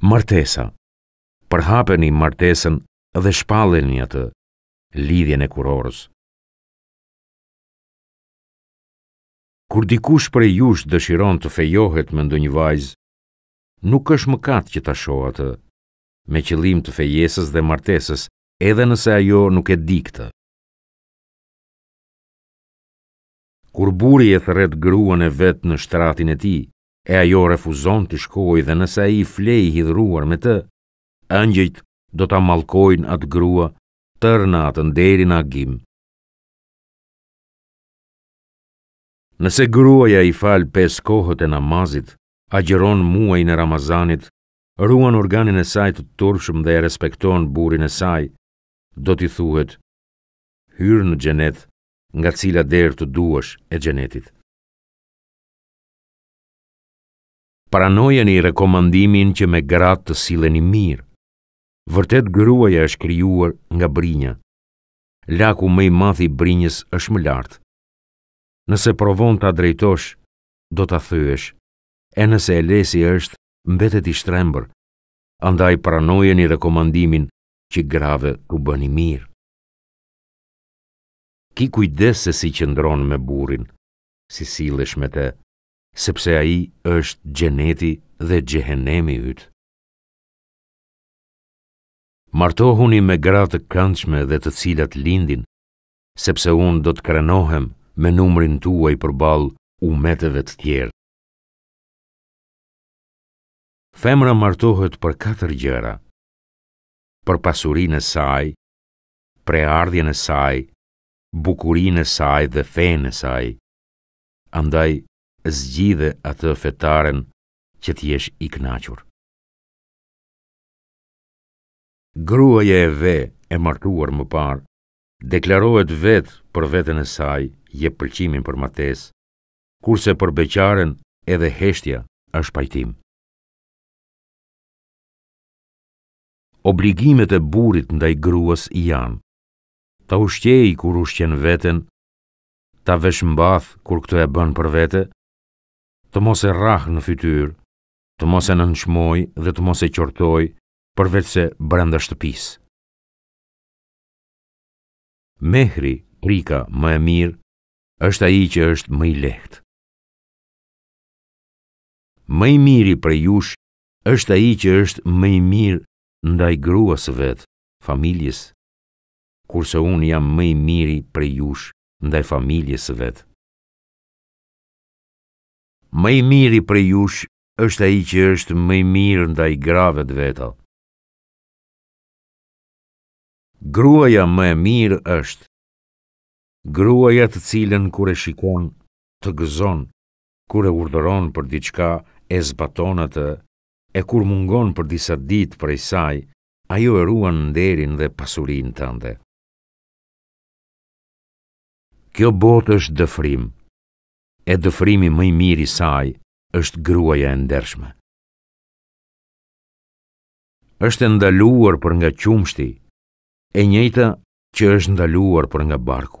Martesa Përhapeni martesën dhe shpallin një të lidhjen e kurorës. Kur dikush për e jush dëshiron të fejohet me ndë një vajzë, nuk është më katë që ta shoa të, me qëlim të fejesës dhe martesës, edhe nëse ajo nuk e dikëtë. Kur buri e thërret gruan e vetë në shtratin e ti, e ajo refuzon të shkoj dhe nësa i flej hidruar me të, ëngjit do të amalkojnë atë grua të atë deri në agim. Nëse gruaja i falë pes kohët e namazit, a gjeron muaj në Ramazanit, ruan organin e saj të tërshëm dhe e respekton burin e saj, do t'i thuhet, hyrë në gjenet nga cila derë të duash e gjenetit. Paranojeni rekomandimin që me gratë të silen mirë. Vërtet gruaja është kryuar nga brinja. Laku me i mathi brinjës është më lartë. Nëse provon të adrejtosh, do të thyesh. E nëse e lesi është, mbetet i shtrembër. Andaj paranojeni rekomandimin që grave të bëni mirë. Ki kujdes se si qëndron me burin, si silësh me te sepse a i është gjeneti dhe gjehenemi ytë. Martohuni me gratë këndshme dhe të cilat lindin, sepse unë do të krenohem me numrin tuaj për balë u të tjerë. Femra martohet për katër gjëra, për pasurin e saj, pre ardhjen e saj, bukurin e saj dhe fejn e saj, andaj zgjidhe atë fetaren që t'jesh jesh i kënaqur. Gruaja e ve e martuar më parë deklarohet vet për veten e saj je pëlqimin për Mates, kurse për beqaren edhe heshtja është pajtim. Obligimet e burit ndaj gruas i janë ta ushtjej kur ushtjen veten, ta veshmbath kur këto e bën për vete, të mos e rrah në fytyr, të mos e nënçmoj dhe të mos e qortoj, përveç se brenda shtëpisë. Mehri, prika më e mirë, është ai që është më i lehtë. Më i miri për jush është ai që është më i mirë ndaj gruas së vet, familjes, kurse unë jam më i miri për jush ndaj familjes së vetë. Më i miri për jush është ai që është më i mirë ndaj grave të veta. Gruaja më e mirë është gruaja të cilën kur e shikon të gëzon, kur e urdhëron për diçka e zbaton atë, e kur mungon për disa ditë për ai saj, ajo e ruan nderin dhe pasurinë tënde. Kjo botë është dëfrim, e dëfrimi më i miri saj është gruaja e ndershme. është ndaluar për nga qumshti, e njëta që është ndaluar për nga barku.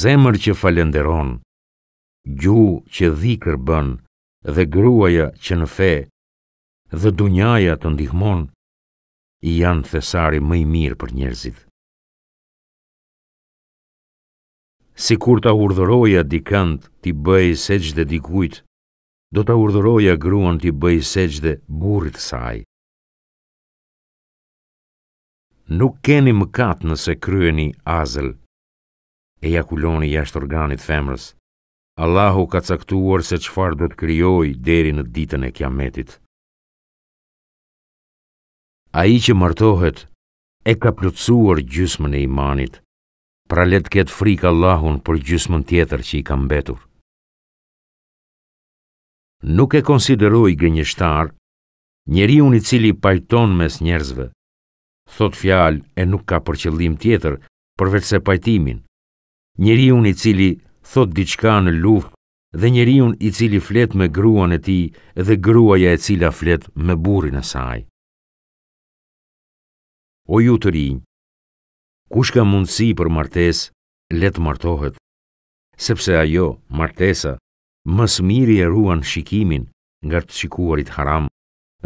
Zemër që falenderon, gju që dhikër bën dhe gruaja që në fe dhe dunjaja të ndihmon, janë thesari më i mirë për njerëzit. si kur ta urdhëroja dikant t'i bëj seq dhe dikujt, do t'a urdhëroja gruan t'i bëj seq dhe burit saj. Nuk keni më katë nëse kryeni azel, e jakuloni jashtë organit femrës, Allahu ka caktuar se qfar të t'kryoj deri në ditën e kiametit. A i që martohet, e ka plëcuar gjysmën e imanit, pra letë këtë frikë Allahun për gjysmën tjetër që i kam betur. Nuk e konsideroj gënjështar, njeri unë i cili pajton mes njerëzve, thot fjalë e nuk ka përqëllim tjetër përveç se pajtimin, njeri unë i cili thot diçka në luft dhe njeri unë i cili flet me gruan e ti dhe gruaja e cila flet me burin e saj. O ju të rinjë, Kush ka mundësi për martes, letë martohet, sepse ajo, martesa, mësë miri e ruan shikimin nga të shikuarit haram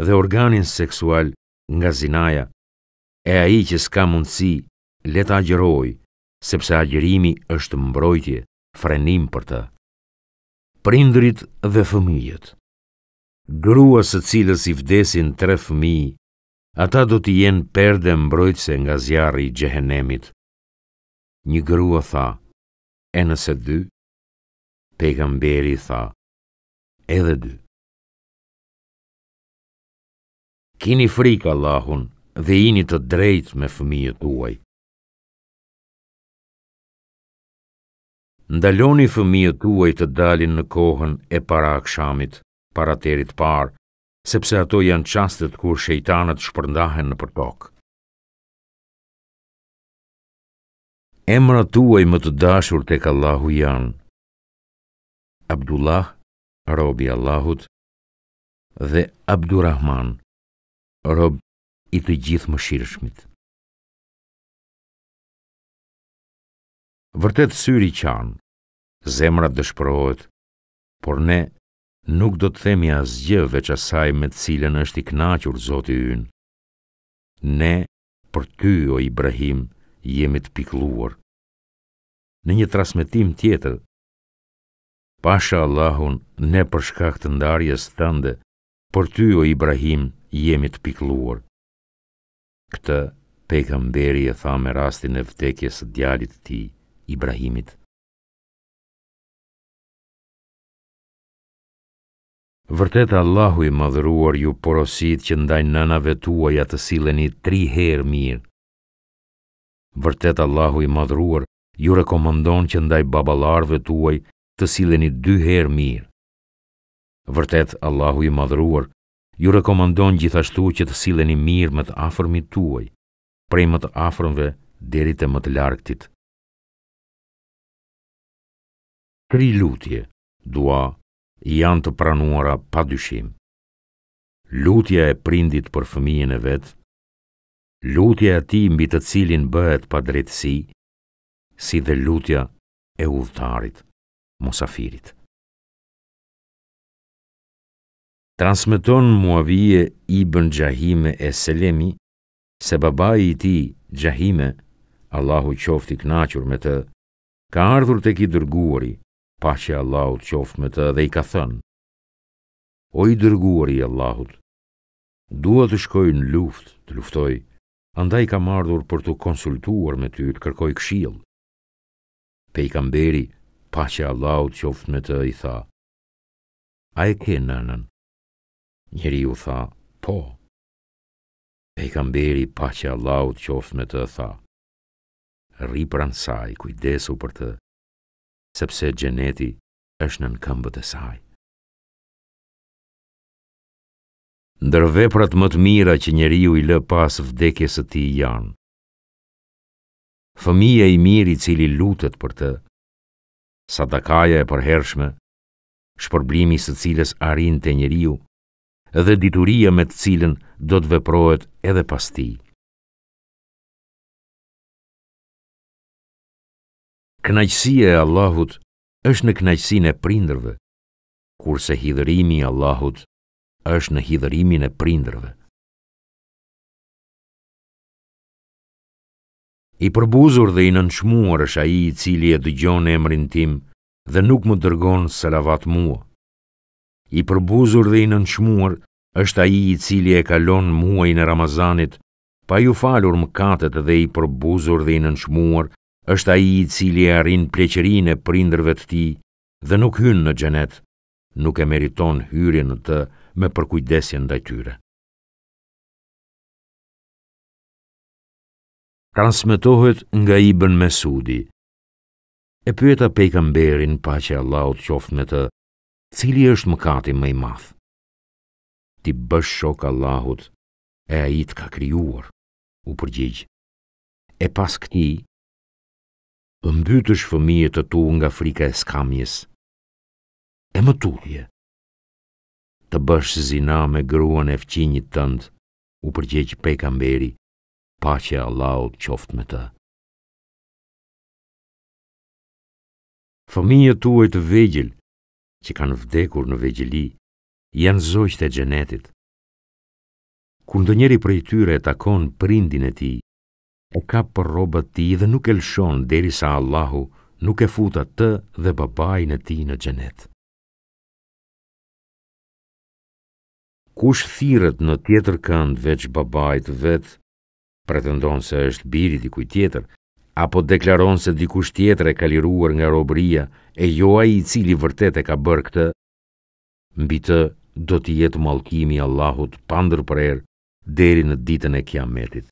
dhe organin seksual nga zinaja, e aji që s'ka mundësi, letë agjeroj, sepse agjerimi është mbrojtje, frenim për të. Prindrit dhe fëmijët Grua së cilës i vdesin tre fëmijë ata do të jenë perde mbrojtse nga zjarë i gjehenemit. Një grua tha, e nëse dy, pejgamberi tha, edhe dy. Kini frikë Allahun dhe jini të drejt me fëmijët tuaj. Ndaloni fëmijët tuaj të dalin në kohën e para akshamit, para terit parë, sepse ato janë qastet kur shejtanët shpërndahen në përpokë. Emra tuaj më të dashur të eka Allahu janë, Abdullah, rob i Allahut, dhe Abdurrahman, rob i të gjithë më shirëshmit. Vërtet syri qanë, zemrat dëshpërohet, por ne, nuk do të themi asgjë veç asaj me të cilën është i kënaqur Zoti i Yn. Ne, për ty o Ibrahim, jemi të pikëlluar. Në një transmetim tjetër, Pasha Allahun, ne për shkak të ndarjes tënde, për ty o Ibrahim, jemi të pikëlluar. Këtë pejgamberi e tha me rastin e vdekjes së djalit të tij, Ibrahimit. Vërtet Allahu i madhëruar ju porosit që ndaj nënave tuaj të sileni tri herë mirë. Vërtet Allahu i madhëruar ju rekomendon që ndaj babalarve tuaj të sileni dy herë mirë. Vërtet Allahu i madhëruar ju rekomendon gjithashtu që të sileni mirë me të afërmit tuaj, prej më të afërmve deri te më të largtit. Tri lutje, dua janë të pranuara pa dyshim. Lutja e prindit për fëmijën e vet, lutja e tij mbi të cilin bëhet pa drejtësi, si dhe lutja e udhëtarit, musafirit. Transmeton Muavije i bën Gjahime e Selemi, se baba i ti, Gjahime, Allahu qofti knachur me të, ka ardhur të ki dërguari, pa që Allahut qoftë me të dhe i ka thënë, o i dërguar i Allahut, dua të shkoj në luft, të luftoj, andaj ka mardhur për të konsultuar me ty të kërkoj këshil. Pe i kamberi, pa që Allahut qoftë me të i tha, a e ke nënën? Njeri u tha, po. Pe i kamberi, pa që Allahut qoftë me të tha, ri pranë saj, kujdesu për të, sepse gjeneti është në në këmbët e saj. Ndërveprat më të mira që njeri i lë pas vdekjes e ti janë. Fëmija i miri cili lutet për të, sadakaja e përhershme, shpërblimi së cilës arin të njeriu, edhe dituria me të cilën do të veprojët edhe pas tij. Knajësia e Allahut është në knajësin e prindrëve, kurse hidërimi i Allahut është në hidërimin e prindrëve. I përbuzur dhe i nënçmuar është ai i cili e dëgjon emrin tim dhe nuk më dërgon selavat mua. I përbuzur dhe i nënçmuar është ai i cili e kalon muajin e Ramazanit pa ju falur mëkatet dhe i përbuzur dhe i nënçmuar është a i cili e arrin pleqerin e prindrëve të ti dhe nuk hynë në gjenet, nuk e meriton hyrje në të me përkujdesjen dhe tyre. Transmetohet nga Ibn Mesudi E pyeta pejgamberin pa që Allahut qoftë me të, cili është mëkati më i madh? Ti bësh shok Allahut e ai të ka krijuar. U përgjigj. E pas këtij mbytësh fëmijët të tu nga frika e skamjes. E më tullje, të bësh zina me gruan e fqinjit tënd, u pa që paqja e Allahut qoftë me të. Fëmijët uaj të vegjël, që kanë vdekur në vegjëli, janë zogjtë e xhenetit. Kur ndonjëri prej tyre e takon prindin e tij, e ka për robët ti dhe nuk e lëshon deri sa Allahu nuk e futa të dhe babaj në ti në gjenet. Kush thirët në tjetër kënd veç babaj të vetë, pretendon se është birit i kuj tjetër, apo deklaron se dikush tjetër e kaliruar nga robëria e jo a i cili vërtet e ka bërë këtë, mbi të do të jetë malkimi Allahut pandër për erë deri në ditën e kiametit.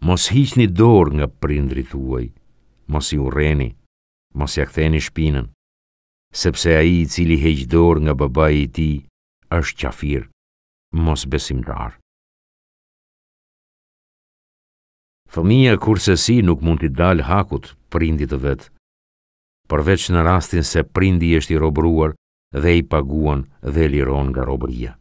Mos hiq një dorë nga prindri tuaj, mos i ureni, mos i aktheni shpinën, sepse a i cili heq dorë nga baba i ti është qafir, mos besimtar. Fëmija kurse si nuk mund t'i dalë hakut prindit të vetë, përveç në rastin se prindi është i robruar dhe i paguan dhe liron nga robëria.